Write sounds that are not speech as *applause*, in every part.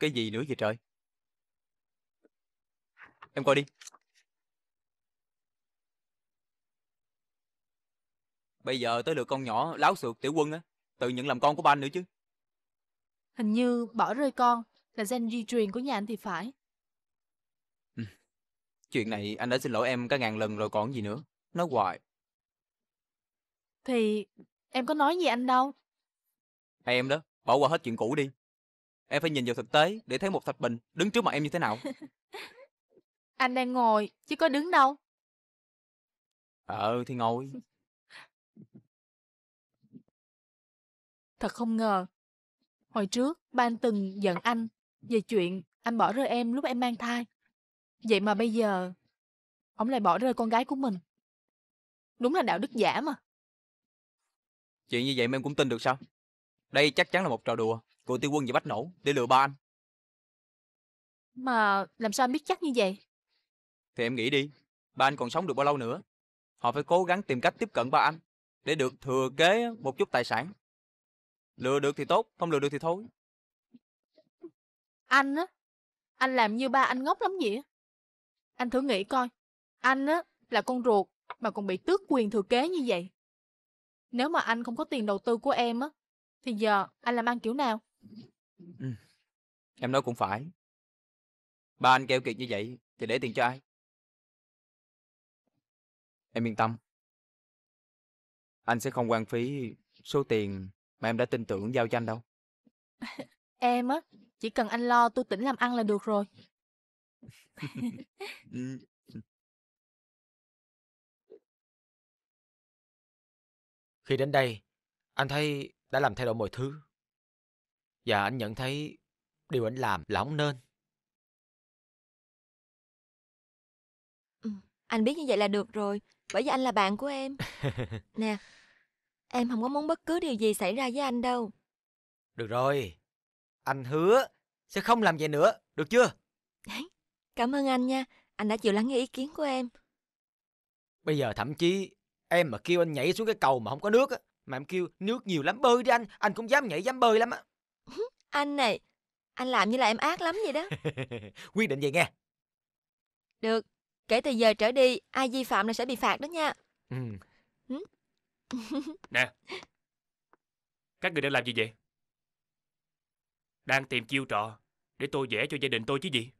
Cái gì nữa vậy trời? Em coi đi. Bây giờ tới lượt con nhỏ láo xược tiểu quân á, tự nhận làm con của ba anh nữa chứ. Hình như bỏ rơi con là gen di truyền của nhà anh thì phải. Ừ. Chuyện này anh đã xin lỗi em cả ngàn lần rồi còn gì nữa. Nói hoài. Thì em có nói gì anh đâu. Hay em đó, bỏ qua hết chuyện cũ đi. Em phải nhìn vào thực tế để thấy một Thạch Bình đứng trước mặt em như thế nào. *laughs* Anh đang ngồi, chứ có đứng đâu. Ờ, thì ngồi. Thật không ngờ. Hồi trước, ba anh từng giận anh về chuyện anh bỏ rơi em lúc em mang thai. Vậy mà bây giờ, ông lại bỏ rơi con gái của mình. Đúng là đạo đức giả mà. Chuyện như vậy mà em cũng tin được sao? Đây chắc chắn là một trò đùa. Cô tiêu quân và Bách Nổ để lừa ba anh Mà làm sao anh biết chắc như vậy Thì em nghĩ đi Ba anh còn sống được bao lâu nữa Họ phải cố gắng tìm cách tiếp cận ba anh Để được thừa kế một chút tài sản Lừa được thì tốt Không lừa được thì thôi Anh á Anh làm như ba anh ngốc lắm vậy Anh thử nghĩ coi Anh á là con ruột Mà còn bị tước quyền thừa kế như vậy Nếu mà anh không có tiền đầu tư của em á Thì giờ anh làm ăn kiểu nào Ừm. Em nói cũng phải. Ba anh kêu kiệt như vậy thì để tiền cho ai? Em yên tâm. Anh sẽ không quan phí số tiền mà em đã tin tưởng giao cho anh đâu. *laughs* Em á, chỉ cần anh lo tôi tỉnh làm ăn là được rồi. *laughs* Ừ. Khi đến đây, anh thấy đã làm thay đổi mọi thứ. Và anh nhận thấy điều anh làm là không nên. Ừ, anh biết như vậy là được rồi, bởi vì anh là bạn của em. *laughs* nè, em không có muốn bất cứ điều gì xảy ra với anh đâu. Được rồi, anh hứa sẽ không làm vậy nữa, được chưa? Cảm ơn anh nha, anh đã chịu lắng nghe ý kiến của em. Bây giờ thậm chí em mà kêu anh nhảy xuống cái cầu mà không có nước á, mà em kêu nước nhiều lắm bơi đi anh, anh cũng dám nhảy dám bơi lắm á. *laughs* anh này, anh làm như là em ác lắm vậy đó. *laughs* Quy định vậy nghe. Được, kể từ giờ trở đi, ai vi phạm là sẽ bị phạt đó nha. Ừ. *laughs* nè, các người đang làm gì vậy? Đang tìm chiêu trò để tôi vẽ cho gia đình tôi chứ gì?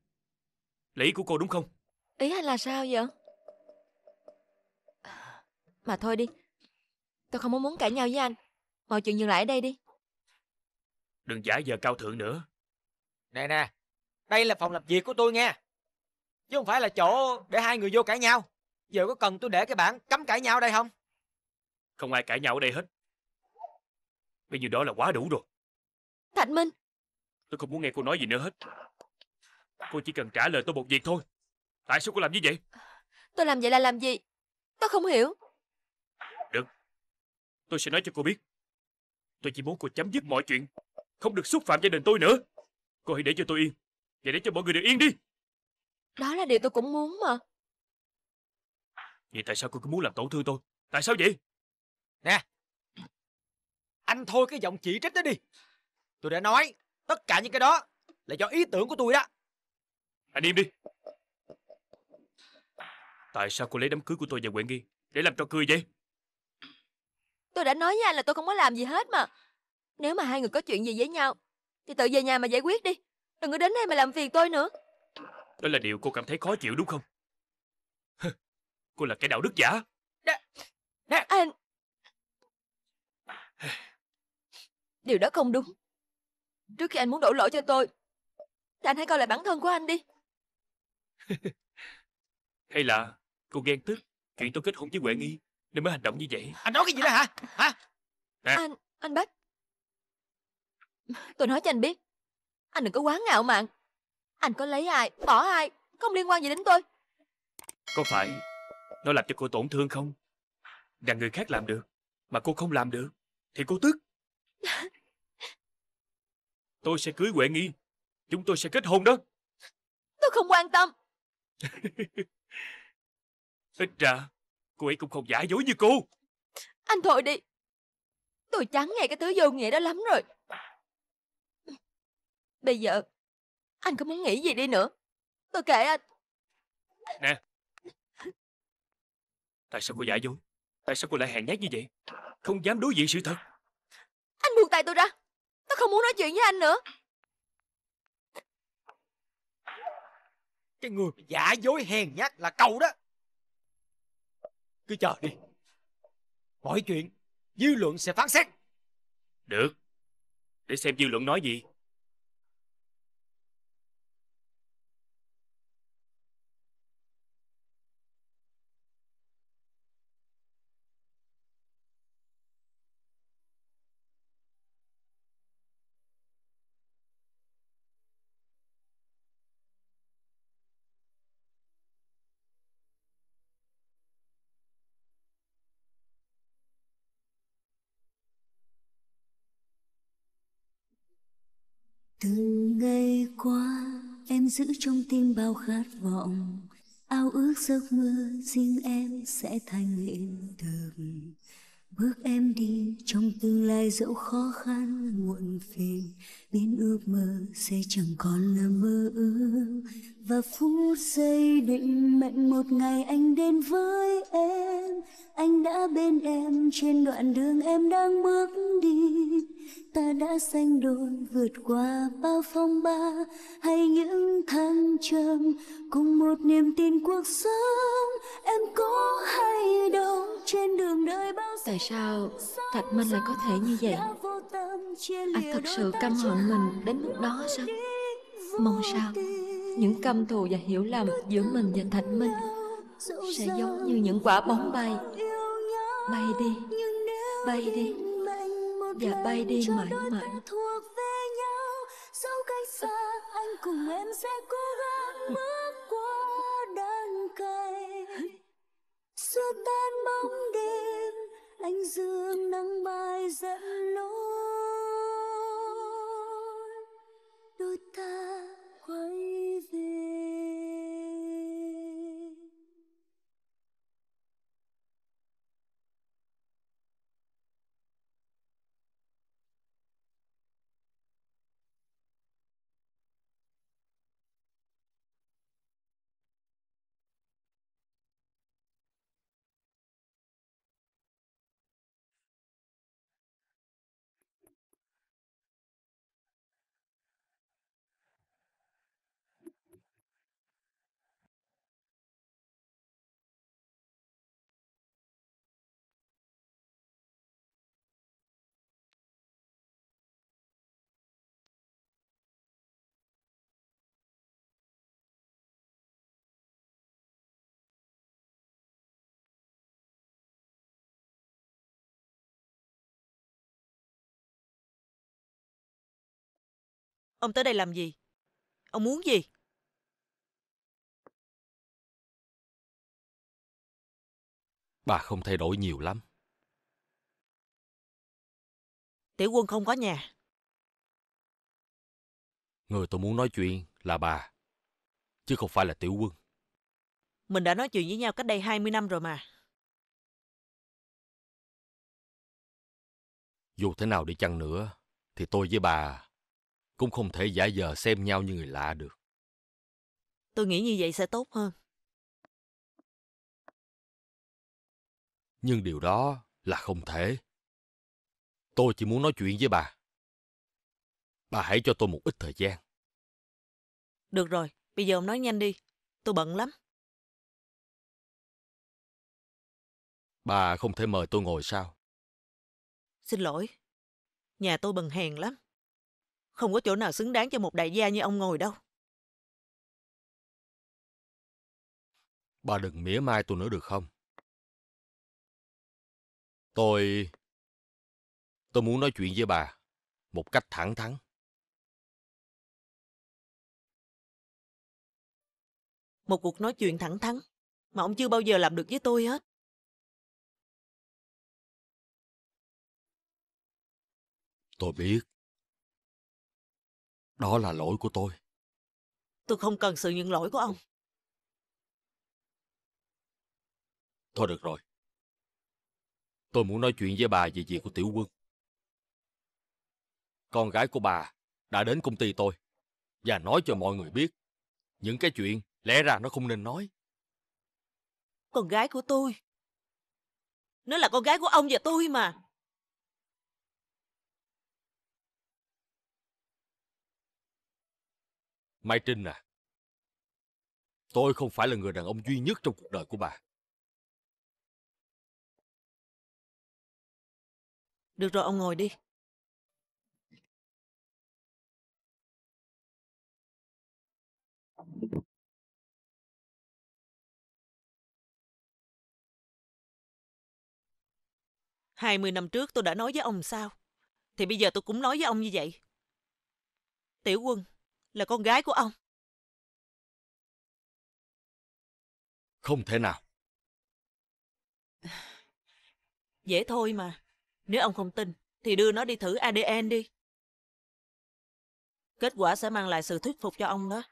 Lý của cô đúng không? Ý anh là sao vậy? Mà thôi đi, tôi không muốn cãi nhau với anh. Mọi chuyện dừng lại ở đây đi. Đừng giả giờ cao thượng nữa. Nè nè, đây là phòng làm việc của tôi nghe. Chứ không phải là chỗ để hai người vô cãi nhau. Giờ có cần tôi để cái bảng cấm cãi nhau đây không? Không ai cãi nhau ở đây hết. Bây giờ đó là quá đủ rồi. Thạch Minh. Tôi không muốn nghe cô nói gì nữa hết. Cô chỉ cần trả lời tôi một việc thôi. Tại sao cô làm như vậy? Tôi làm vậy là làm gì? Tôi không hiểu. Được. Tôi sẽ nói cho cô biết. Tôi chỉ muốn cô chấm dứt mọi chuyện không được xúc phạm gia đình tôi nữa Cô hãy để cho tôi yên Và để cho mọi người được yên đi Đó là điều tôi cũng muốn mà Vậy tại sao cô cứ muốn làm tổn thương tôi Tại sao vậy Nè Anh thôi cái giọng chỉ trích đó đi Tôi đã nói Tất cả những cái đó Là do ý tưởng của tôi đó Anh im đi Tại sao cô lấy đám cưới của tôi và Quyện Nghi Để làm trò cười vậy Tôi đã nói với anh là tôi không có làm gì hết mà nếu mà hai người có chuyện gì với nhau Thì tự về nhà mà giải quyết đi Đừng có đến đây mà làm phiền tôi nữa Đó là điều cô cảm thấy khó chịu đúng không Cô là kẻ đạo đức giả Đã... Đã... Anh Điều đó không đúng Trước khi anh muốn đổ lỗi cho tôi Thì anh hãy coi lại bản thân của anh đi *laughs* Hay là cô ghen tức Chuyện tôi kết hôn với Huệ Nghi Nên mới hành động như vậy Anh nói cái gì đó hả hả Nè. À. Anh, anh Bách *laughs* Tôi nói cho anh biết Anh đừng có quá ngạo mạn Anh có lấy ai, bỏ ai Không liên quan gì đến tôi Có phải nó làm cho cô tổn thương không Rằng người khác làm được Mà cô không làm được Thì cô tức *laughs* Tôi sẽ cưới Huệ Nghi Chúng tôi sẽ kết hôn đó Tôi không quan tâm *laughs* Ít ra Cô ấy cũng không giả dối như cô Anh thôi đi Tôi chán nghe cái thứ vô nghĩa đó lắm rồi Bây giờ Anh có muốn nghĩ gì đi nữa Tôi kệ anh Nè Tại sao cô giả dối Tại sao cô lại hèn nhát như vậy Không dám đối diện sự thật Anh buông tay tôi ra Tôi không muốn nói chuyện với anh nữa Cái người giả dối hèn nhát là cậu đó Cứ chờ đi Mọi chuyện Dư luận sẽ phán xét Được Để xem dư luận nói gì giữ trong tim bao khát vọng ao ước giấc mơ riêng em sẽ thành hiện thực bước em đi trong tương lai dẫu khó khăn muộn phiền biến ước mơ sẽ chẳng còn là mơ ước và phút giây định mệnh một ngày anh đến với em anh đã bên em trên đoạn đường em đang bước đi ta đã sanh đôi vượt qua bao phong ba hay những thăng trầm cùng một niềm tin cuộc sống em có hay đâu trên đường đời bao tại sao thạch minh lại có thể như vậy anh à, thật sự căm hận mình đến mức đó sao mong sao những căm thù và hiểu lầm giữa mình và thạch minh sẽ giống như những quả bóng bay bay đi bay đi và bay đi mãi mãi thuộc về nhau dẫu cách xa anh cùng em sẽ cố gắng bước qua đàn cây xua tan bóng đêm anh dương nắng mai dẫn lối đôi ta quay Ông tới đây làm gì? Ông muốn gì? Bà không thay đổi nhiều lắm. Tiểu quân không có nhà. Người tôi muốn nói chuyện là bà, chứ không phải là tiểu quân. Mình đã nói chuyện với nhau cách đây 20 năm rồi mà. Dù thế nào đi chăng nữa, thì tôi với bà cũng không thể giả vờ xem nhau như người lạ được. Tôi nghĩ như vậy sẽ tốt hơn. Nhưng điều đó là không thể. Tôi chỉ muốn nói chuyện với bà. Bà hãy cho tôi một ít thời gian. Được rồi, bây giờ ông nói nhanh đi. Tôi bận lắm. Bà không thể mời tôi ngồi sao? Xin lỗi, nhà tôi bần hèn lắm không có chỗ nào xứng đáng cho một đại gia như ông ngồi đâu. Bà đừng mỉa mai tôi nữa được không? Tôi... Tôi muốn nói chuyện với bà một cách thẳng thắn. Một cuộc nói chuyện thẳng thắn mà ông chưa bao giờ làm được với tôi hết. Tôi biết. Đó là lỗi của tôi. Tôi không cần sự nhận lỗi của ông. Thôi được rồi. Tôi muốn nói chuyện với bà về việc của Tiểu Quân. Con gái của bà đã đến công ty tôi và nói cho mọi người biết những cái chuyện lẽ ra nó không nên nói. Con gái của tôi? Nó là con gái của ông và tôi mà. Mai Trinh à, tôi không phải là người đàn ông duy nhất trong cuộc đời của bà. Được rồi, ông ngồi đi. Hai mươi năm trước tôi đã nói với ông sao? Thì bây giờ tôi cũng nói với ông như vậy. Tiểu quân, là con gái của ông. Không thể nào. *sighs* Dễ thôi mà. Nếu ông không tin, thì đưa nó đi thử ADN đi. Kết quả sẽ mang lại sự thuyết phục cho ông đó.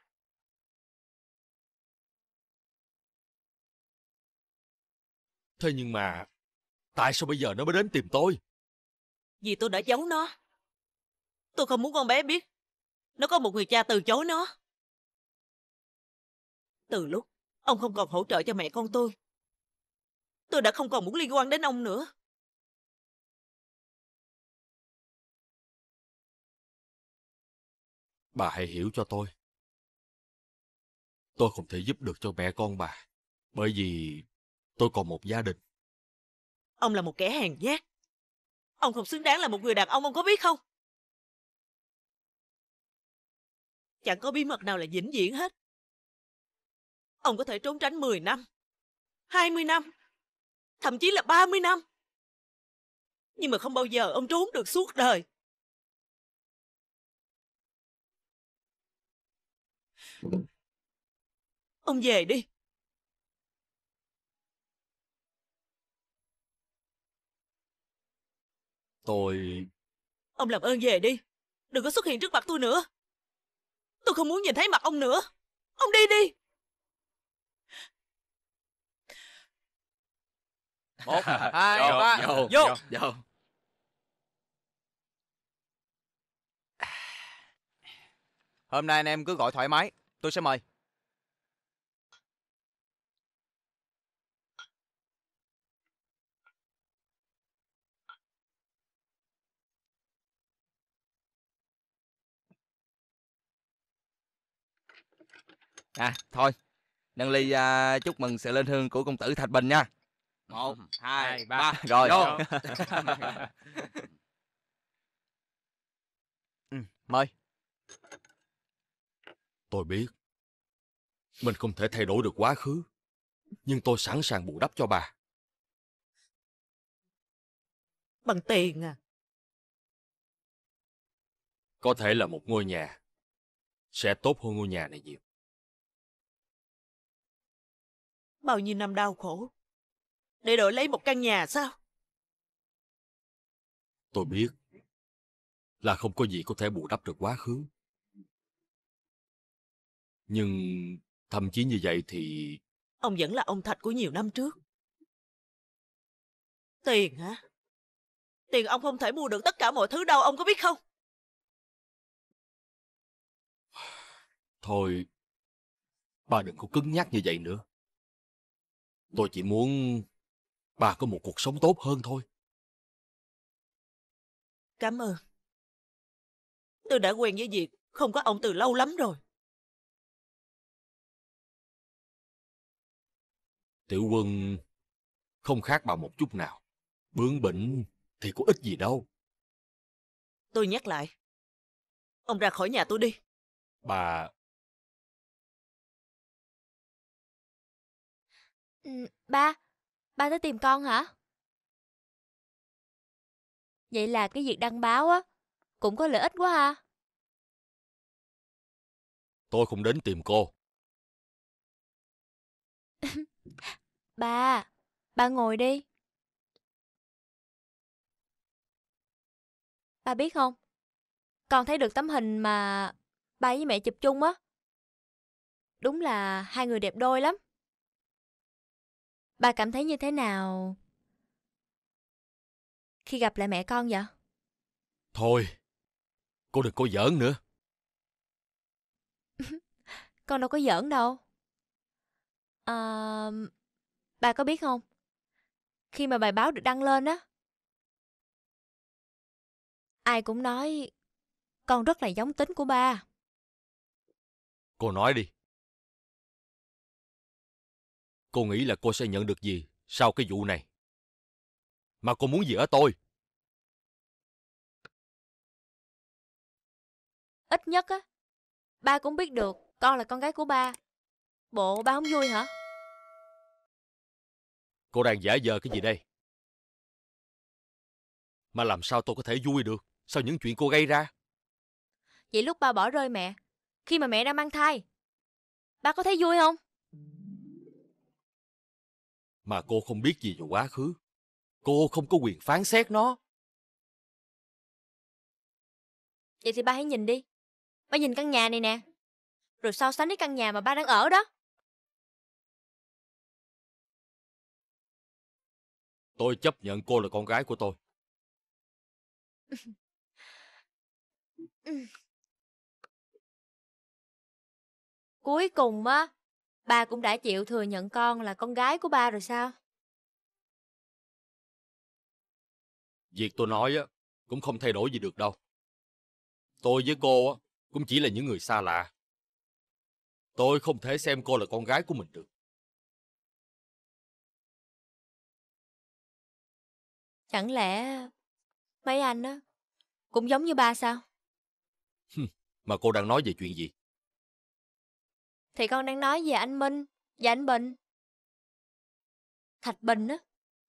Thế nhưng mà, tại sao bây giờ nó mới đến tìm tôi? Vì tôi đã giấu nó. Tôi không muốn con bé biết nó có một người cha từ chối nó. Từ lúc ông không còn hỗ trợ cho mẹ con tôi, tôi đã không còn muốn liên quan đến ông nữa. Bà hãy hiểu cho tôi. Tôi không thể giúp được cho mẹ con bà, bởi vì tôi còn một gia đình. Ông là một kẻ hèn nhát. Ông không xứng đáng là một người đàn ông, ông có biết không? Chẳng có bí mật nào là vĩnh viễn hết. Ông có thể trốn tránh 10 năm, 20 năm, thậm chí là 30 năm. Nhưng mà không bao giờ ông trốn được suốt đời. Ông về đi. Tôi... Ông làm ơn về đi. Đừng có xuất hiện trước mặt tôi nữa. Tôi không muốn nhìn thấy mặt ông nữa Ông đi đi Một, *laughs* hai, vô, ba Vô, vô, vô. Hôm nay anh em cứ gọi thoải mái Tôi sẽ mời à thôi nâng ly uh, chúc mừng sự lên hương của công tử thạch bình nha một ừ, hai ba rồi *laughs* ừ, mời tôi biết mình không thể thay đổi được quá khứ nhưng tôi sẵn sàng bù đắp cho bà bằng tiền à có thể là một ngôi nhà sẽ tốt hơn ngôi nhà này nhiều bao nhiêu năm đau khổ, để đổi lấy một căn nhà sao? Tôi biết là không có gì có thể bù đắp được quá khứ. Nhưng thậm chí như vậy thì... Ông vẫn là ông Thạch của nhiều năm trước. Tiền hả? Tiền ông không thể mua được tất cả mọi thứ đâu, ông có biết không? Thôi, bà đừng có cứng nhắc như vậy nữa. Tôi chỉ muốn bà có một cuộc sống tốt hơn thôi. Cảm ơn. Tôi đã quen với việc không có ông từ lâu lắm rồi. Tiểu quân không khác bà một chút nào. Bướng bỉnh thì có ích gì đâu. Tôi nhắc lại. Ông ra khỏi nhà tôi đi. Bà Ừ, ba, ba tới tìm con hả? Vậy là cái việc đăng báo á, cũng có lợi ích quá ha. À. Tôi không đến tìm cô. *laughs* ba, ba ngồi đi. Ba biết không, con thấy được tấm hình mà ba với mẹ chụp chung á. Đúng là hai người đẹp đôi lắm. Bà cảm thấy như thế nào khi gặp lại mẹ con vậy? Thôi, cô đừng có giỡn nữa. *laughs* con đâu có giỡn đâu. À, bà có biết không? Khi mà bài báo được đăng lên á, ai cũng nói con rất là giống tính của ba. Cô nói đi. Cô nghĩ là cô sẽ nhận được gì sau cái vụ này? Mà cô muốn gì ở tôi? Ít nhất á, ba cũng biết được con là con gái của ba. Bộ ba không vui hả? Cô đang giả vờ cái gì đây? Mà làm sao tôi có thể vui được sau những chuyện cô gây ra? Vậy lúc ba bỏ rơi mẹ, khi mà mẹ đang mang thai, ba có thấy vui không? mà cô không biết gì về quá khứ. Cô không có quyền phán xét nó. Vậy thì ba hãy nhìn đi. Ba nhìn căn nhà này nè. Rồi so sánh với căn nhà mà ba đang ở đó. Tôi chấp nhận cô là con gái của tôi. *laughs* Cuối cùng á, Ba cũng đã chịu thừa nhận con là con gái của ba rồi sao? Việc tôi nói á, cũng không thay đổi gì được đâu. Tôi với cô á, cũng chỉ là những người xa lạ. Tôi không thể xem cô là con gái của mình được. Chẳng lẽ mấy anh á cũng giống như ba sao? mà cô đang nói về chuyện gì? Thì con đang nói về anh Minh Và anh Bình Thạch Bình á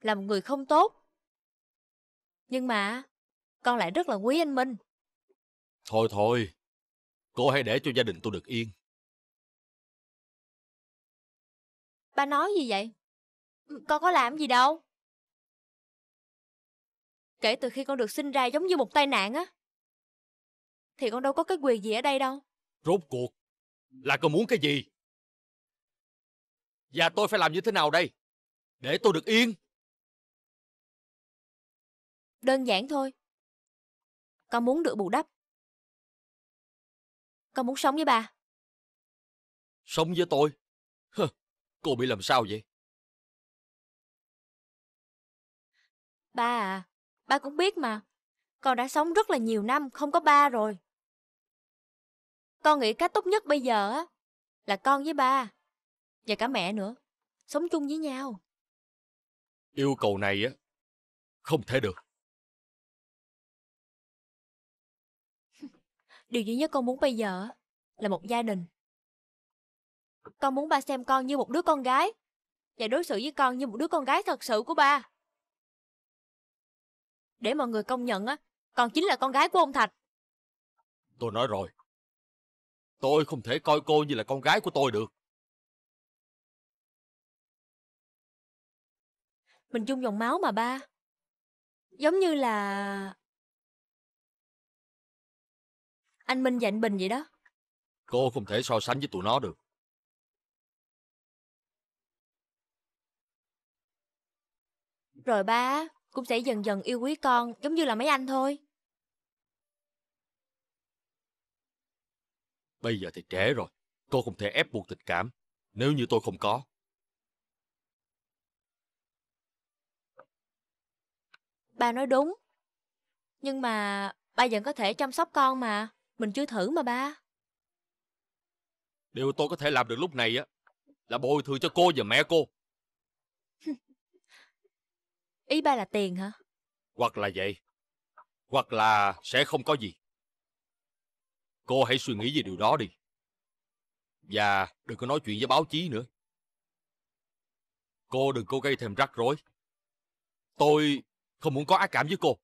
Là một người không tốt Nhưng mà Con lại rất là quý anh Minh Thôi thôi Cô hãy để cho gia đình tôi được yên Ba nói gì vậy ừ, Con có làm gì đâu Kể từ khi con được sinh ra giống như một tai nạn á Thì con đâu có cái quyền gì ở đây đâu Rốt cuộc là cậu muốn cái gì và tôi phải làm như thế nào đây để tôi được yên đơn giản thôi con muốn được bù đắp con muốn sống với bà sống với tôi Hơ, cô bị làm sao vậy ba à ba cũng biết mà con đã sống rất là nhiều năm không có ba rồi con nghĩ cách tốt nhất bây giờ á là con với ba và cả mẹ nữa sống chung với nhau. Yêu cầu này á không thể được. *laughs* Điều duy nhất con muốn bây giờ là một gia đình. Con muốn ba xem con như một đứa con gái và đối xử với con như một đứa con gái thật sự của ba. Để mọi người công nhận á, con chính là con gái của ông Thạch. Tôi nói rồi, Tôi không thể coi cô như là con gái của tôi được. Mình chung dòng máu mà ba. Giống như là... Anh Minh và anh Bình vậy đó. Cô không thể so sánh với tụi nó được. Rồi ba cũng sẽ dần dần yêu quý con giống như là mấy anh thôi. Bây giờ thì trễ rồi, tôi không thể ép buộc tình cảm, nếu như tôi không có. Ba nói đúng, nhưng mà ba vẫn có thể chăm sóc con mà, mình chưa thử mà ba. Điều tôi có thể làm được lúc này á là bồi thường cho cô và mẹ cô. *laughs* Ý ba là tiền hả? Hoặc là vậy, hoặc là sẽ không có gì. Cô hãy suy nghĩ về điều đó đi. Và đừng có nói chuyện với báo chí nữa. Cô đừng có gây thêm rắc rối. Tôi không muốn có ác cảm với cô.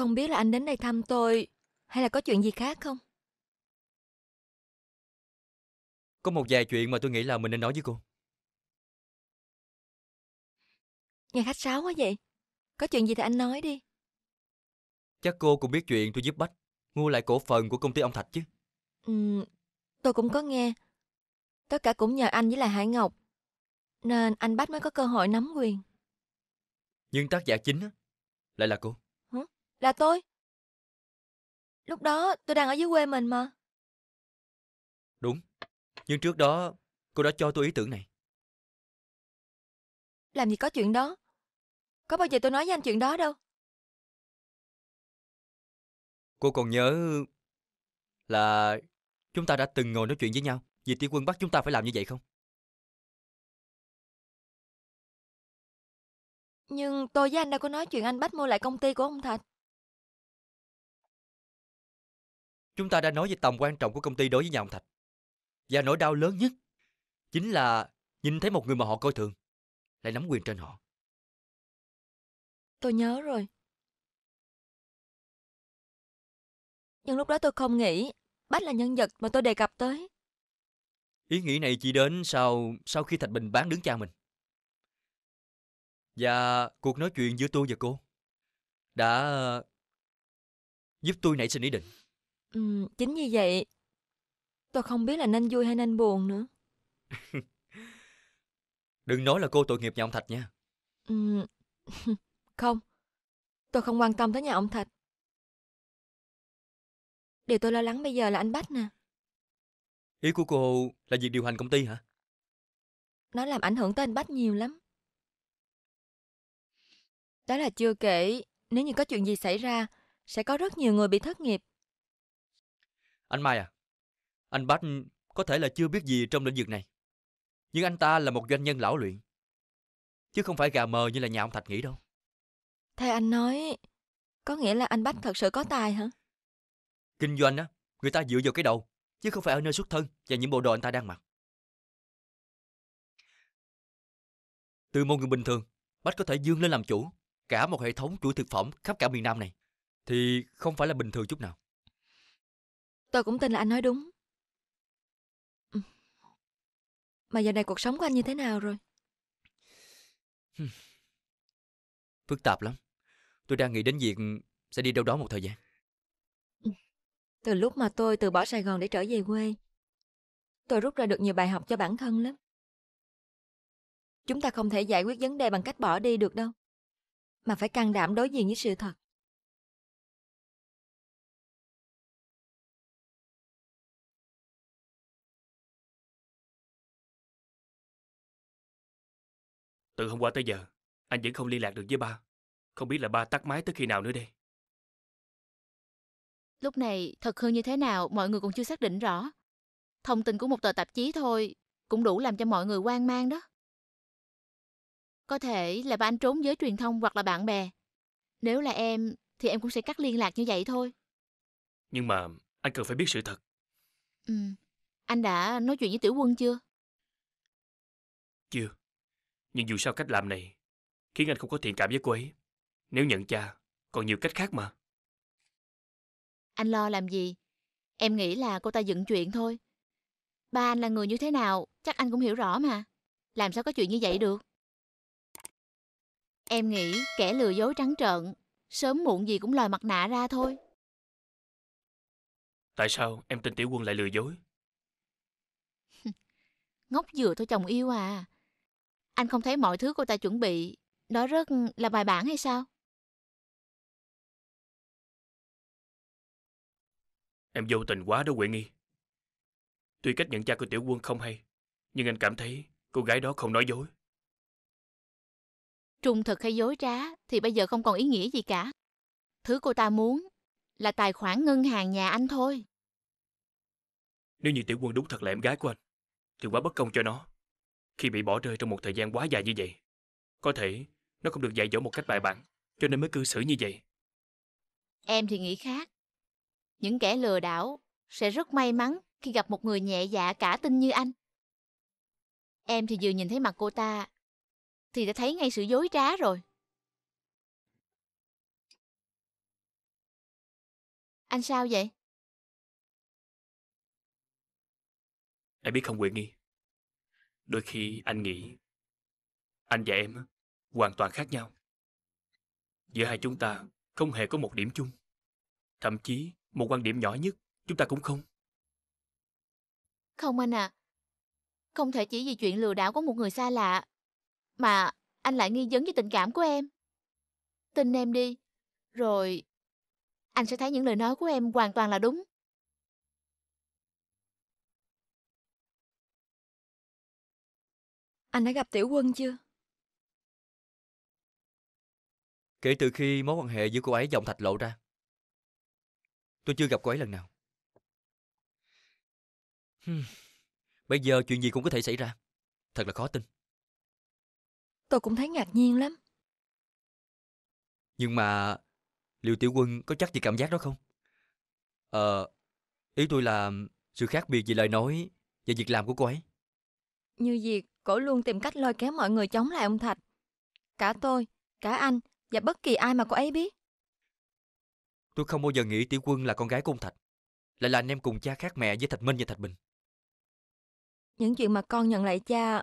Không biết là anh đến đây thăm tôi hay là có chuyện gì khác không? Có một vài chuyện mà tôi nghĩ là mình nên nói với cô. Nhà khách sáo quá vậy. Có chuyện gì thì anh nói đi. Chắc cô cũng biết chuyện tôi giúp Bách mua lại cổ phần của công ty ông Thạch chứ. Ừ, tôi cũng có nghe. Tất cả cũng nhờ anh với là Hải Ngọc. Nên anh Bách mới có cơ hội nắm quyền. Nhưng tác giả chính lại là cô. Là tôi. Lúc đó tôi đang ở dưới quê mình mà. Đúng. Nhưng trước đó cô đã cho tôi ý tưởng này. Làm gì có chuyện đó. Có bao giờ tôi nói với anh chuyện đó đâu. Cô còn nhớ là chúng ta đã từng ngồi nói chuyện với nhau vì tiêu quân bắt chúng ta phải làm như vậy không? Nhưng tôi với anh đâu có nói chuyện anh bắt mua lại công ty của ông Thạch. Chúng ta đã nói về tầm quan trọng của công ty đối với nhà ông Thạch. Và nỗi đau lớn nhất chính là nhìn thấy một người mà họ coi thường lại nắm quyền trên họ. Tôi nhớ rồi. Nhưng lúc đó tôi không nghĩ Bách là nhân vật mà tôi đề cập tới. Ý nghĩ này chỉ đến sau sau khi Thạch Bình bán đứng cha mình. Và cuộc nói chuyện giữa tôi và cô đã giúp tôi nảy sinh ý định. Ừm, chính như vậy, tôi không biết là nên vui hay nên buồn nữa. *laughs* Đừng nói là cô tội nghiệp nhà ông Thạch nha. Ừm, *laughs* không, tôi không quan tâm tới nhà ông Thạch. Điều tôi lo lắng bây giờ là anh Bách nè. Ý của cô là việc điều hành công ty hả? Nó làm ảnh hưởng tới anh Bách nhiều lắm. Đó là chưa kể, nếu như có chuyện gì xảy ra, sẽ có rất nhiều người bị thất nghiệp. Anh Mai à, anh Bách có thể là chưa biết gì trong lĩnh vực này. Nhưng anh ta là một doanh nhân lão luyện. Chứ không phải gà mờ như là nhà ông Thạch nghĩ đâu. Theo anh nói, có nghĩa là anh Bách thật sự có tài hả? Kinh doanh á, người ta dựa vào cái đầu, chứ không phải ở nơi xuất thân và những bộ đồ anh ta đang mặc. Từ một người bình thường, Bách có thể dương lên làm chủ cả một hệ thống chuỗi thực phẩm khắp cả miền Nam này thì không phải là bình thường chút nào. Tôi cũng tin là anh nói đúng. Mà giờ này cuộc sống của anh như thế nào rồi? *laughs* Phức tạp lắm. Tôi đang nghĩ đến việc sẽ đi đâu đó một thời gian. Từ lúc mà tôi từ bỏ Sài Gòn để trở về quê, tôi rút ra được nhiều bài học cho bản thân lắm. Chúng ta không thể giải quyết vấn đề bằng cách bỏ đi được đâu, mà phải can đảm đối diện với sự thật. Từ hôm qua tới giờ, anh vẫn không liên lạc được với ba. Không biết là ba tắt máy tới khi nào nữa đây. Lúc này, thật hư như thế nào mọi người còn chưa xác định rõ. Thông tin của một tờ tạp chí thôi cũng đủ làm cho mọi người quan mang đó. Có thể là ba anh trốn giới truyền thông hoặc là bạn bè. Nếu là em, thì em cũng sẽ cắt liên lạc như vậy thôi. Nhưng mà anh cần phải biết sự thật. Ừ. Anh đã nói chuyện với Tiểu Quân chưa? Chưa. Nhưng dù sao cách làm này khiến anh không có thiện cảm với cô ấy. Nếu nhận cha, còn nhiều cách khác mà. Anh lo làm gì? Em nghĩ là cô ta dựng chuyện thôi. Ba anh là người như thế nào, chắc anh cũng hiểu rõ mà. Làm sao có chuyện như vậy được? Em nghĩ kẻ lừa dối trắng trợn, sớm muộn gì cũng lòi mặt nạ ra thôi. Tại sao em tin Tiểu Quân lại lừa dối? *laughs* Ngốc dừa thôi chồng yêu à. Anh không thấy mọi thứ cô ta chuẩn bị, đó rất ừ, là bài bản hay sao? Em vô tình quá đó Huệ Nghi. Tuy cách nhận cha của Tiểu Quân không hay, nhưng anh cảm thấy cô gái đó không nói dối. Trung thực hay dối trá thì bây giờ không còn ý nghĩa gì cả. Thứ cô ta muốn là tài khoản ngân hàng nhà anh thôi. Nếu như Tiểu Quân đúng thật là em gái của anh, thì quá bất công cho nó. Khi bị bỏ rơi trong một thời gian quá dài như vậy, có thể nó không được dạy dỗ một cách bài bản, cho nên mới cư xử như vậy. Em thì nghĩ khác. Những kẻ lừa đảo sẽ rất may mắn khi gặp một người nhẹ dạ cả tin như anh. Em thì vừa nhìn thấy mặt cô ta, thì đã thấy ngay sự dối trá rồi. Anh sao vậy? Em biết không quyền Nghi Đôi khi anh nghĩ Anh và em hoàn toàn khác nhau Giữa hai chúng ta không hề có một điểm chung Thậm chí một quan điểm nhỏ nhất chúng ta cũng không Không anh à Không thể chỉ vì chuyện lừa đảo của một người xa lạ Mà anh lại nghi vấn với tình cảm của em Tin em đi Rồi Anh sẽ thấy những lời nói của em hoàn toàn là đúng Anh đã gặp Tiểu Quân chưa? Kể từ khi mối quan hệ giữa cô ấy dòng thạch lộ ra, tôi chưa gặp cô ấy lần nào. Bây giờ chuyện gì cũng có thể xảy ra. Thật là khó tin. Tôi cũng thấy ngạc nhiên lắm. Nhưng mà liệu Tiểu Quân có chắc gì cảm giác đó không? Ờ, à, ý tôi là sự khác biệt về lời nói và việc làm của cô ấy. Như việc Cổ luôn tìm cách lôi kéo mọi người chống lại ông Thạch. Cả tôi, cả anh và bất kỳ ai mà cô ấy biết. Tôi không bao giờ nghĩ Tiểu Quân là con gái của ông Thạch. Lại là anh em cùng cha khác mẹ với Thạch Minh và Thạch Bình. Những chuyện mà con nhận lại cha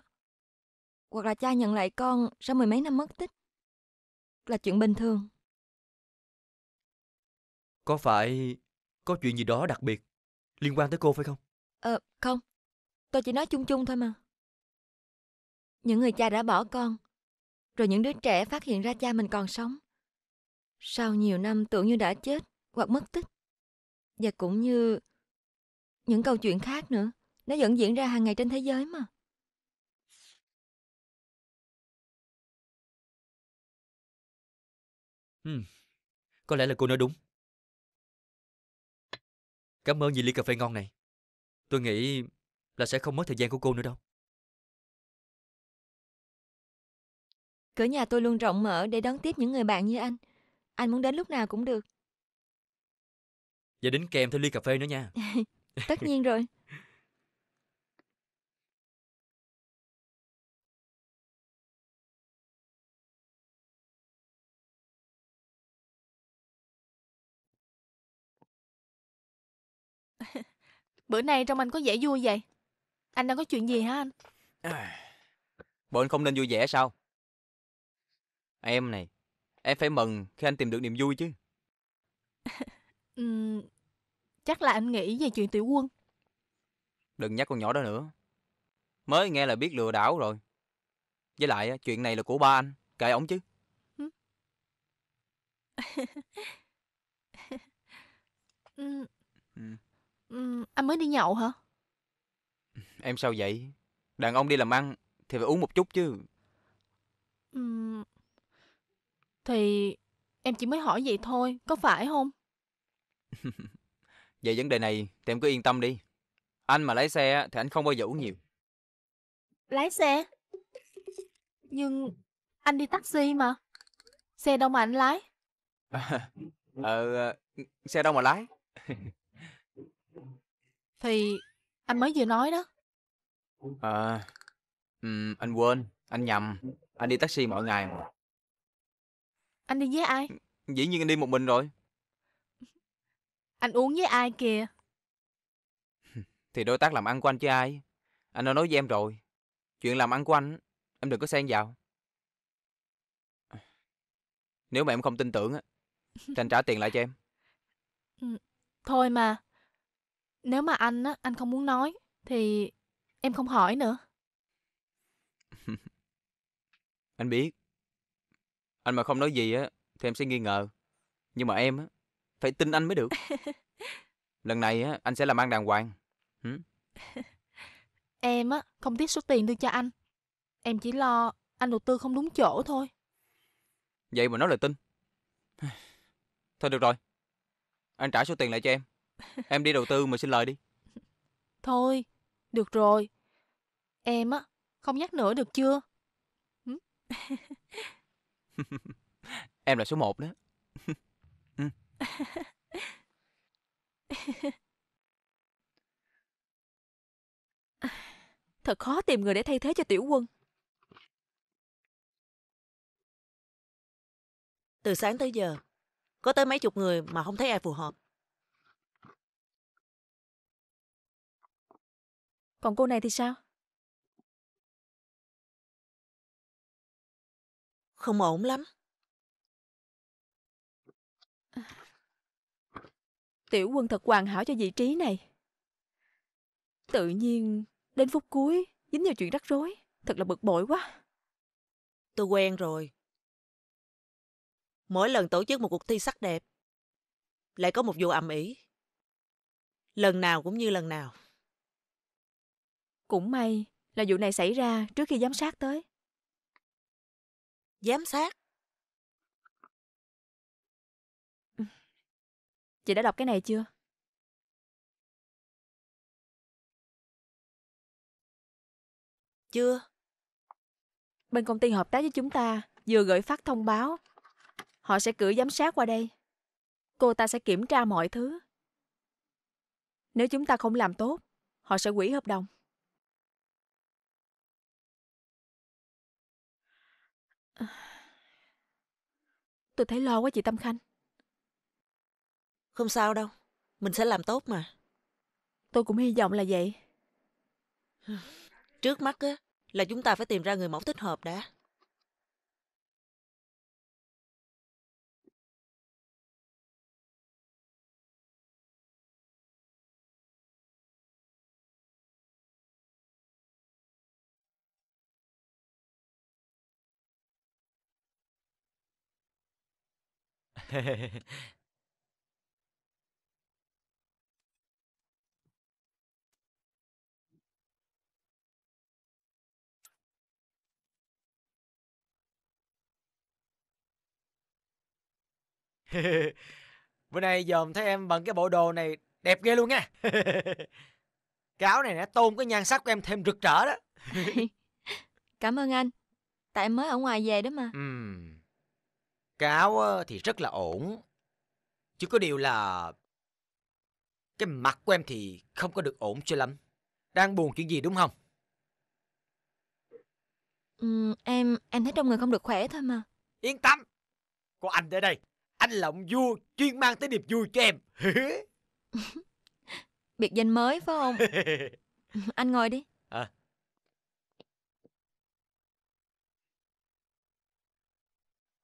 hoặc là cha nhận lại con sau mười mấy năm mất tích là chuyện bình thường. Có phải có chuyện gì đó đặc biệt liên quan tới cô phải không? Ờ, không. Tôi chỉ nói chung chung thôi mà những người cha đã bỏ con, rồi những đứa trẻ phát hiện ra cha mình còn sống. Sau nhiều năm tưởng như đã chết hoặc mất tích, và cũng như những câu chuyện khác nữa, nó vẫn diễn ra hàng ngày trên thế giới mà. Ừ, có lẽ là cô nói đúng. Cảm ơn vì ly cà phê ngon này. Tôi nghĩ là sẽ không mất thời gian của cô nữa đâu. Cửa nhà tôi luôn rộng mở để đón tiếp những người bạn như anh. Anh muốn đến lúc nào cũng được. Và đến kèm thêm ly cà phê nữa nha. *laughs* Tất nhiên rồi. *laughs* Bữa nay trong anh có vẻ vui vậy Anh đang có chuyện gì hả anh à, Bọn anh không nên vui vẻ sao Em này, em phải mừng khi anh tìm được niềm vui chứ. *laughs* Ừm, chắc là anh nghĩ về chuyện tiểu quân. Đừng nhắc con nhỏ đó nữa. Mới nghe là biết lừa đảo rồi. Với lại chuyện này là của ba anh, kệ ổng chứ. ừ. *laughs* Ừ. Anh mới đi nhậu hả? Em sao vậy? Đàn ông đi làm ăn thì phải uống một chút chứ. Thì em chỉ mới hỏi vậy thôi, có phải không? *laughs* Về vấn đề này thì em cứ yên tâm đi. Anh mà lái xe thì anh không bao giờ uống nhiều. Lái xe? Nhưng anh đi taxi mà. Xe đâu mà anh lái? *laughs* Ờ, ờ, xe đâu mà lái? *laughs* thì anh mới vừa nói đó. À, um, anh quên, anh nhầm. Anh đi taxi mọi ngày mà. Anh đi với ai? Dĩ nhiên anh đi một mình rồi Anh uống với ai kìa Thì đối tác làm ăn của anh chứ ai Anh đã nói với em rồi Chuyện làm ăn của anh Em đừng có xen vào Nếu mà em không tin tưởng *laughs* Thì anh trả tiền lại cho em Thôi mà Nếu mà anh á, anh không muốn nói Thì em không hỏi nữa *laughs* Anh biết anh mà không nói gì á Thì em sẽ nghi ngờ Nhưng mà em á Phải tin anh mới được *laughs* Lần này á Anh sẽ làm ăn đàng hoàng ừ? *laughs* Em á Không tiếc số tiền đưa cho anh Em chỉ lo Anh đầu tư không đúng chỗ thôi Vậy mà nói lời tin *sighs* Thôi được rồi Anh trả số tiền lại cho em Em đi đầu tư mà xin lời đi *laughs* Thôi Được rồi Em á Không nhắc nữa được chưa *laughs* Em là số 1 đó. *laughs* Thật khó tìm người để thay thế cho Tiểu Quân. Từ sáng tới giờ, có tới mấy chục người mà không thấy ai phù hợp. Còn cô này thì sao? không ổn lắm Tiểu quân thật hoàn hảo cho vị trí này Tự nhiên Đến phút cuối Dính vào chuyện rắc rối Thật là bực bội quá Tôi quen rồi Mỗi lần tổ chức một cuộc thi sắc đẹp Lại có một vụ ầm ĩ Lần nào cũng như lần nào Cũng may là vụ này xảy ra trước khi giám sát tới giám sát chị đã đọc cái này chưa chưa bên công ty hợp tác với chúng ta vừa gửi phát thông báo họ sẽ cử giám sát qua đây cô ta sẽ kiểm tra mọi thứ nếu chúng ta không làm tốt họ sẽ hủy hợp đồng Tôi thấy lo quá chị Tâm Khanh. Không sao đâu, mình sẽ làm tốt mà. Tôi cũng hy vọng là vậy. *sighs* Trước mắt á, là chúng ta phải tìm ra người mẫu thích hợp đã. *laughs* *laughs* Bữa nay dòm thấy em bằng cái bộ đồ này đẹp ghê luôn nha. *laughs* cái áo này đã tôn cái nhan sắc của em thêm rực rỡ đó. Cảm ơn anh. Tại em mới ở ngoài về đó mà. Ừm cáo thì rất là ổn. Chỉ có điều là cái mặt của em thì không có được ổn cho lắm. Đang buồn chuyện gì đúng không? Ừ, em em thấy trong người không được khỏe thôi mà. Yên tâm, có anh ở đây. Anh lộng vua chuyên mang tới niềm vui cho em. *laughs* Biệt danh mới phải không? *laughs* anh ngồi đi. À.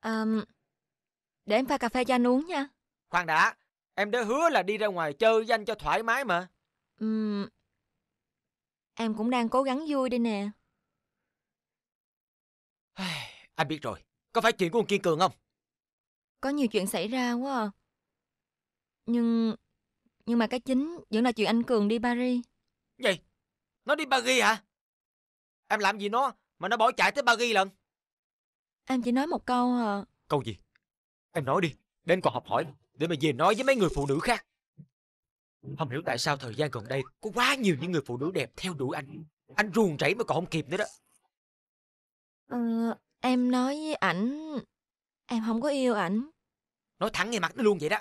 Um, để em pha cà phê cho anh uống nha. Khoan đã, em đã hứa là đi ra ngoài chơi với anh cho thoải mái mà. Ừm, em cũng đang cố gắng vui đây nè. *sighs* anh biết rồi, có phải chuyện của ông Kiên Cường không? Có nhiều chuyện xảy ra quá à. Nhưng, nhưng mà cái chính vẫn là chuyện anh Cường đi Paris. Gì? Nó đi Paris hả? Em làm gì nó mà nó bỏ chạy tới Paris lần? Em chỉ nói một câu à. Câu gì? Em nói đi, đến còn học hỏi để mà về nói với mấy người phụ nữ khác. Không hiểu tại sao thời gian gần đây có quá nhiều những người phụ nữ đẹp theo đuổi anh. Anh ruồng rẫy mà còn không kịp nữa đó. Ờ, em nói với ảnh, em không có yêu ảnh. Nói thẳng ngay mặt nó luôn vậy đó.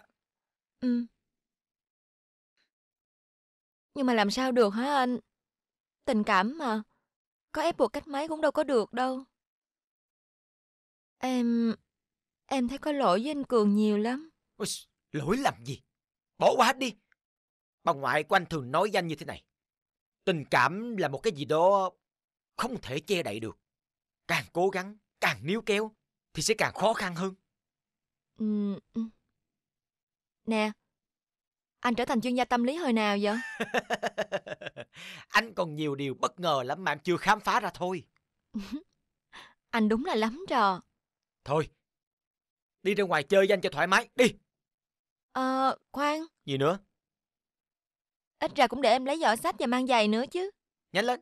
Ừ. Nhưng mà làm sao được hả anh? Tình cảm mà. Có ép buộc cách mấy cũng đâu có được đâu. Em... Em thấy có lỗi với anh Cường nhiều lắm. Ôi, lỗi làm gì? Bỏ qua hết đi. Bà ngoại của anh thường nói với anh như thế này. Tình cảm là một cái gì đó không thể che đậy được. Càng cố gắng, càng níu kéo thì sẽ càng khó khăn hơn. Ừ. ừ. Nè, anh trở thành chuyên gia tâm lý hồi nào vậy? *laughs* anh còn nhiều điều bất ngờ lắm mà em chưa khám phá ra thôi. *laughs* anh đúng là lắm trò. Thôi, Đi ra ngoài chơi danh cho thoải mái, đi Ờ, khoan Gì nữa? Ít ra cũng để em lấy giỏ sách và mang giày nữa chứ Nhanh lên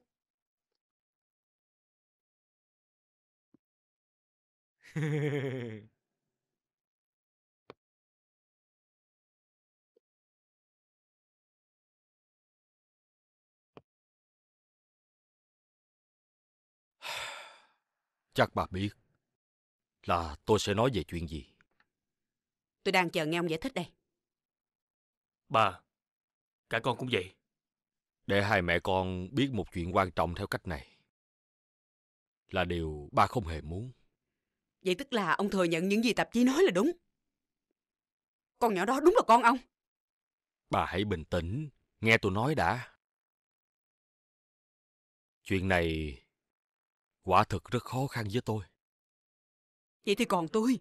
*laughs* Chắc bà biết là tôi sẽ nói về chuyện gì. Tôi đang chờ nghe ông giải thích đây. Bà, cả con cũng vậy. Để hai mẹ con biết một chuyện quan trọng theo cách này là điều ba không hề muốn. Vậy tức là ông thừa nhận những gì tạp chí nói là đúng. Con nhỏ đó đúng là con ông. Bà hãy bình tĩnh, nghe tôi nói đã. Chuyện này quả thực rất khó khăn với tôi. Vậy thì còn tôi,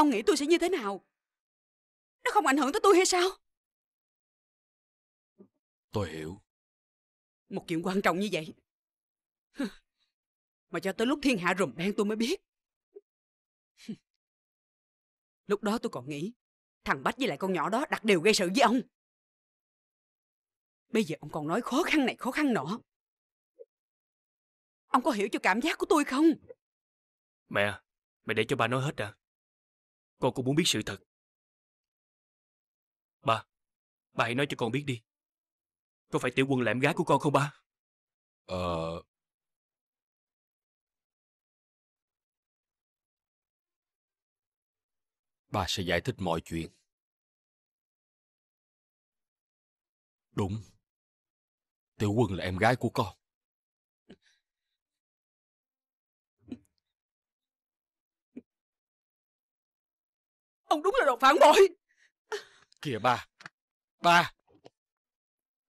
Ông nghĩ tôi sẽ như thế nào? Nó không ảnh hưởng tới tôi hay sao? Tôi hiểu. Một chuyện quan trọng như vậy. *laughs* Mà cho tới lúc thiên hạ rùm đen tôi mới biết. *laughs* Lúc đó tôi còn nghĩ Thằng Bách với lại con nhỏ đó đặt đều gây sự với ông Bây giờ ông còn nói khó khăn này khó khăn nọ Ông có hiểu cho cảm giác của tôi không Mẹ Mẹ để cho ba nói hết à con cũng muốn biết sự thật. Ba, ba hãy nói cho con biết đi. Có phải tiểu quân lãm gái của con không ba? Ờ... Ba sẽ giải thích mọi chuyện. Đúng. Tiểu quân là em gái của con. Ông đúng là đồ phản bội Kìa bà Bà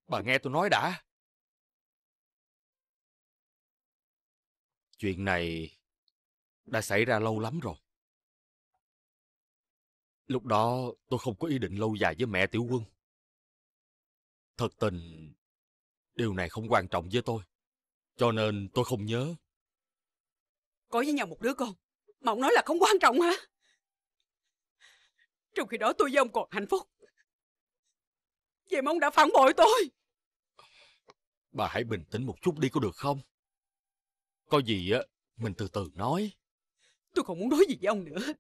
Bà nghe tôi nói đã Chuyện này Đã xảy ra lâu lắm rồi Lúc đó tôi không có ý định lâu dài với mẹ Tiểu Quân Thật tình Điều này không quan trọng với tôi Cho nên tôi không nhớ Có với nhau một đứa con Mà ông nói là không quan trọng hả trong khi đó tôi với ông còn hạnh phúc Vậy mà ông đã phản bội tôi Bà hãy bình tĩnh một chút đi có được không Có gì á Mình từ từ nói Tôi không muốn nói gì với ông nữa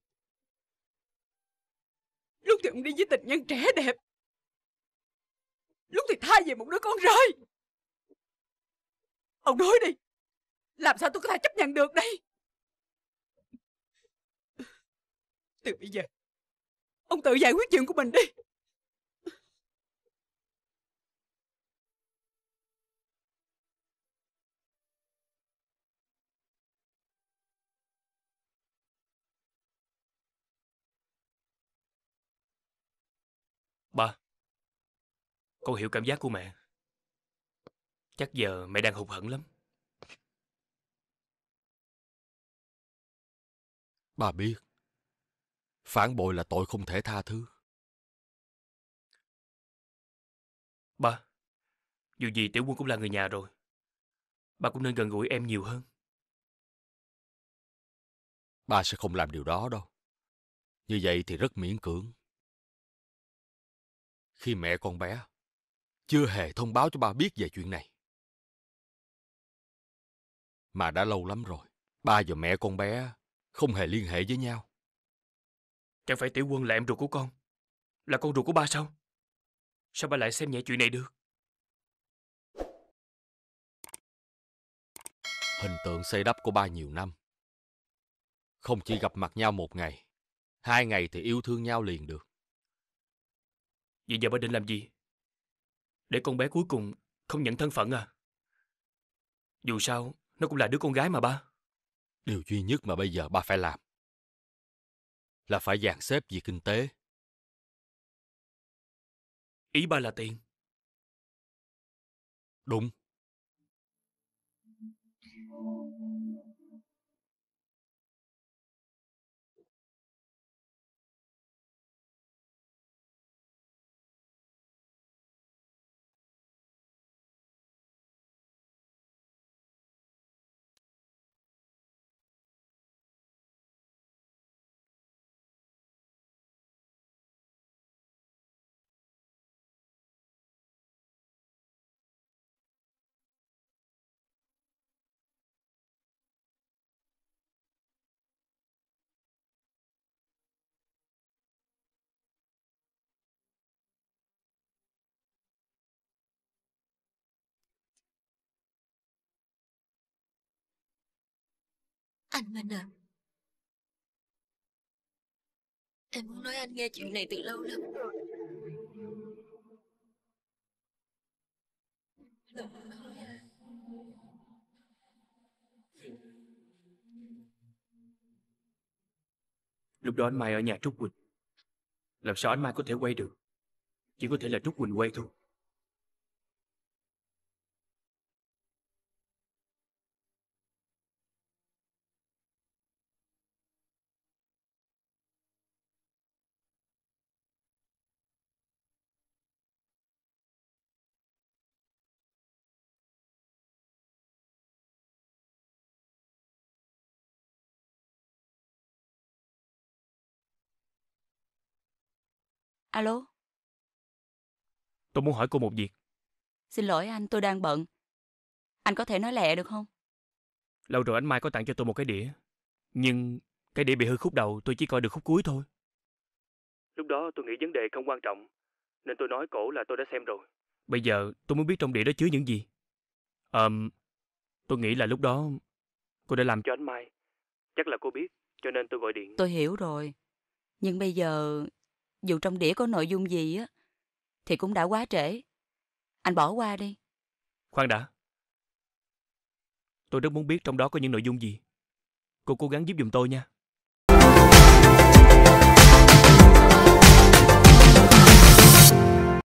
Lúc thì ông đi với tình nhân trẻ đẹp Lúc thì thay về một đứa con rơi Ông nói đi Làm sao tôi có thể chấp nhận được đây Từ bây giờ Ông tự giải quyết chuyện của mình đi Ba Con hiểu cảm giác của mẹ Chắc giờ mẹ đang hụt hẫng lắm Bà biết Phản bội là tội không thể tha thứ. Ba, dù gì tiểu quân cũng là người nhà rồi. Ba cũng nên gần gũi em nhiều hơn. Ba sẽ không làm điều đó đâu. Như vậy thì rất miễn cưỡng. Khi mẹ con bé chưa hề thông báo cho ba biết về chuyện này. Mà đã lâu lắm rồi, ba và mẹ con bé không hề liên hệ với nhau. Chẳng phải tiểu quân là em ruột của con Là con ruột của ba sao Sao ba lại xem nhẹ chuyện này được Hình tượng xây đắp của ba nhiều năm Không chỉ gặp mặt nhau một ngày Hai ngày thì yêu thương nhau liền được Vậy giờ ba định làm gì Để con bé cuối cùng không nhận thân phận à Dù sao Nó cũng là đứa con gái mà ba Điều duy nhất mà bây giờ ba phải làm là phải dàn xếp về kinh tế. Ý ba là tiền. Đúng. Anh Minh à Em muốn nói anh nghe chuyện này từ lâu lắm Lúc đó anh Mai ở nhà Trúc Quỳnh Làm sao anh Mai có thể quay được Chỉ có thể là Trúc Quỳnh quay thôi Alo? Tôi muốn hỏi cô một việc. Xin lỗi anh, tôi đang bận. Anh có thể nói lẹ được không? Lâu rồi anh Mai có tặng cho tôi một cái đĩa. Nhưng cái đĩa bị hư khúc đầu tôi chỉ coi được khúc cuối thôi. Lúc đó tôi nghĩ vấn đề không quan trọng. Nên tôi nói cổ là tôi đã xem rồi. Bây giờ tôi muốn biết trong đĩa đó chứa những gì. Ờm, um, tôi nghĩ là lúc đó cô đã làm cho anh Mai. Chắc là cô biết, cho nên tôi gọi điện. Tôi hiểu rồi. Nhưng bây giờ dù trong đĩa có nội dung gì á, thì cũng đã quá trễ. Anh bỏ qua đi. Khoan đã. Tôi rất muốn biết trong đó có những nội dung gì. Cô cố gắng giúp dùm tôi nha.